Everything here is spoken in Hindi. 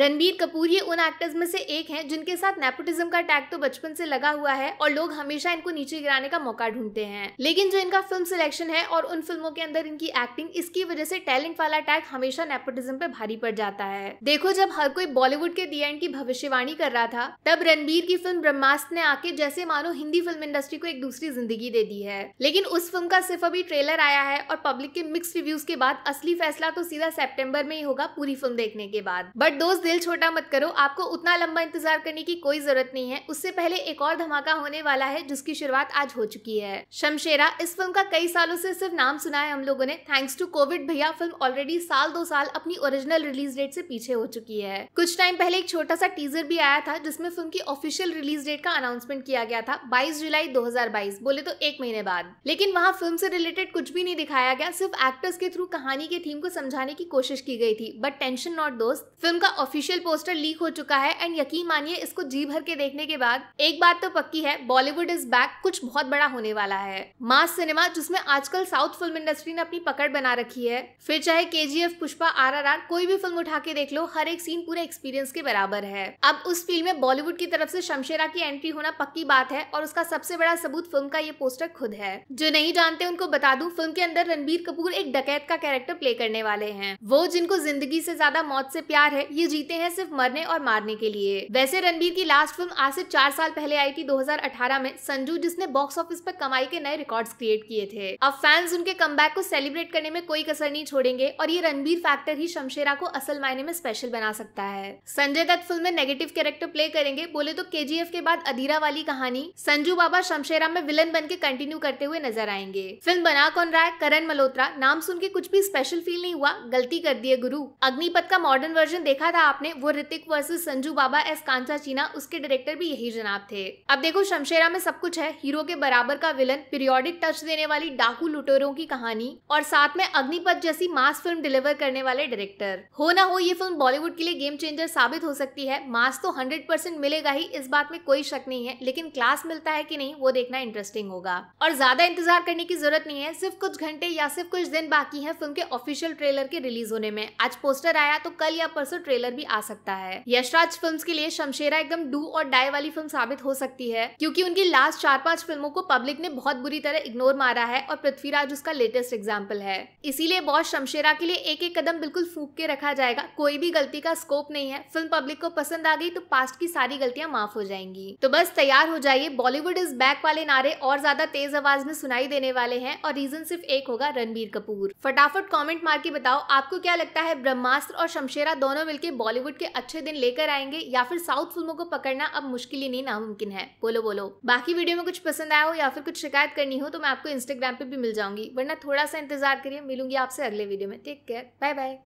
रणबीर कपूर ये उन एक्टर्स में से एक हैं जिनके साथ नेपोटिज्म का टैग तो बचपन से लगा हुआ है और लोग हमेशा इनको नीचे गिराने का मौका ढूंढते हैं लेकिन जो इनका फिल्म सिलेक्शन है और उन फिल्मों के अंदर इनकी एक्टिंग इसकी वजह से टैलेंट वाला टैग हमेशा नेपोटिज्म पे भारी पड़ जाता है देखो जब हर कोई बॉलीवुड के दी एंड की भविष्यवाणी कर रहा था तब रणबीर की फिल्म ब्रह्मास्त्र ने आके जैसे मानो हिंदी फिल्म इंडस्ट्री को एक दूसरी जिंदगी दे दी है लेकिन उस फिल्म का सिर्फ अभी ट्रेलर आया है और पब्लिक के मिक्स रिव्यूज के बाद असली फैसला तो सीधा सेप्टेम्बर में ही होगा पूरी फिल्म देखने के बाद बट दोस्त दिल छोटा मत करो आपको उतना लंबा इंतजार करने की कोई जरूरत नहीं है उससे पहले एक और धमाका होने वाला है जिसकी शुरुआत आज हो चुकी है शमशेरा इस फिल्म का कई सालों से सिर्फ नाम सुना है हम लोगों ने थैंक्स टू कोविड भैया फिल्म ऑलरेडी साल दो साल अपनी ओरिजिनल रिलीज डेट से पीछे हो चुकी है कुछ टाइम पहले एक छोटा सा टीजर भी आया था जिसमें फिल्म की ऑफिशियल रिलीज डेट का अनाउंसमेंट किया गया था बाईस जुलाई दो बोले तो एक महीने बाद लेकिन वहाँ फिल्म से रिलेटेड कुछ भी नहीं दिखाया गया सिर्फ एक्टर्स के थ्रू कहानी के थीम को समझाने की कोशिश की गई थी बट टेंशन नॉट दोस्त फिल्म का ऑफिस ऑफिशियल पोस्टर लीक हो चुका है एंड यकीन मानिए इसको जी भर के देखने के बाद एक बात तो पक्की है बॉलीवुड इज बैक कुछ बहुत बड़ा होने वाला है मास सिनेमा जिसमें आजकल साउथ फिल्म इंडस्ट्री ने अपनी पकड़ बना रखी है फिर चाहे K G F Pushpa R R R कोई भी फिल्म उठा के देख लो हर एक सीन पूरे एक्सपीरियंस के बराबर है अब उस फिल्म में बॉलीवुड की तरफ से शमशेरा की एंट्री होना पक्की बात है और उसका सबसे बड़ा सबूत फिल्म का ये पोस्टर खुद है जो नहीं जानते उनको बता दूं फिल्म के अंदर रणबीर कपूर एक डकैत का कैरेक्टर प्ले करने वाले हैं वो जिनको जिंदगी से ज्यादा मौत से प्यार है ये जी जीते हैं सिर्फ मरने और मारने के लिए वैसे रणबीर की लास्ट फिल्म आज से चार साल पहले आई थी 2018 में संजू जिसने बॉक्स ऑफिस पर कमाई के नए रिकॉर्ड्स क्रिएट किए थे अब फैंस उनके कम को सेलिब्रेट करने में कोई कसर नहीं छोड़ेंगे और ये रणबीर फैक्टर ही शमशेरा को असल मायने में स्पेशल बना सकता है संजय दत्त फिल्म में नेगेटिव कैरेक्टर प्ले करेंगे बोले तो के के बाद अधीरा वाली कहानी संजू बाबा शमशेरा में विलन बन के कंटिन्यू करते हुए नजर आएंगे फिल्म बना कौन रहा है करण मल्होत्रा नाम सुन के कुछ भी स्पेशल फील नहीं हुआ गलती कर दिए गुरु अग्निपथ का मॉडर्न वर्जन देखा था आपने वो ऋतिक वर्सेस संजू बाबा एस कांचा चीना उसके डायरेक्टर भी यही जनाब थे अब देखो शमशेरा में सब कुछ है हीरो के बराबर का विलन पीरियोडिक टच देने वाली डाकू लुटेरों की कहानी और साथ में अग्निपथ जैसी मास फिल्म डिलीवर करने वाले डायरेक्टर हो ना हो ये फिल्म बॉलीवुड के लिए गेम चेंजर साबित हो सकती है मास तो हंड्रेड परसेंट मिलेगा ही इस बात में कोई शक नहीं है लेकिन क्लास मिलता है की नहीं वो देखना इंटरेस्टिंग होगा और ज्यादा इंतजार करने की जरूरत नहीं है सिर्फ कुछ घंटे या सिर्फ कुछ दिन बाकी है फिल्म के ऑफिशियल ट्रेलर के रिलीज होने में आज पोस्टर आया तो कल या परसों ट्रेलर भी आ सकता है यशराज फिल्म के लिए शमशेरा एकदम डू और डाई वाली फिल्म साबित हो सकती है क्योंकि उनकी लास्ट चार पांच फिल्मों को पब्लिक ने बहुत बुरी तरह इग्नोर मारा है और पृथ्वीराज उसका लेटेस्ट एग्जाम्पल है इसीलिए बॉस शमशेरा के लिए एक एक कदम बिल्कुल फूक के रखा जाएगा कोई भी गलती का स्कोप नहीं है फिल्म पब्लिक को पसंद आ गई तो पास्ट की सारी गलतियां माफ हो जाएंगी तो बस तैयार हो जाइए बॉलीवुड इज बैक वाले नारे और ज्यादा तेज आवाज में सुनाई देने वाले हैं और रीजन सिर्फ एक होगा रणबीर कपूर फटाफट कमेंट मार के बताओ आपको क्या लगता है ब्रह्मास्त्र और शमशेरा दोनों मिलकर बॉलीवुड के अच्छे दिन लेकर आएंगे या फिर साउथ फिल्मों को पकड़ना अब मुश्किल ही नहीं नामुमकिन है बोलो बोलो बाकी वीडियो में कुछ पसंद आया हो या फिर कुछ शिकायत करनी हो तो मैं आपको इंस्टाग्राम पे भी मिल जाऊंगी वरना थोड़ा सा इंतजार करिए मिलूंगी आपसे अगले वीडियो में टेक केयर बाय बाय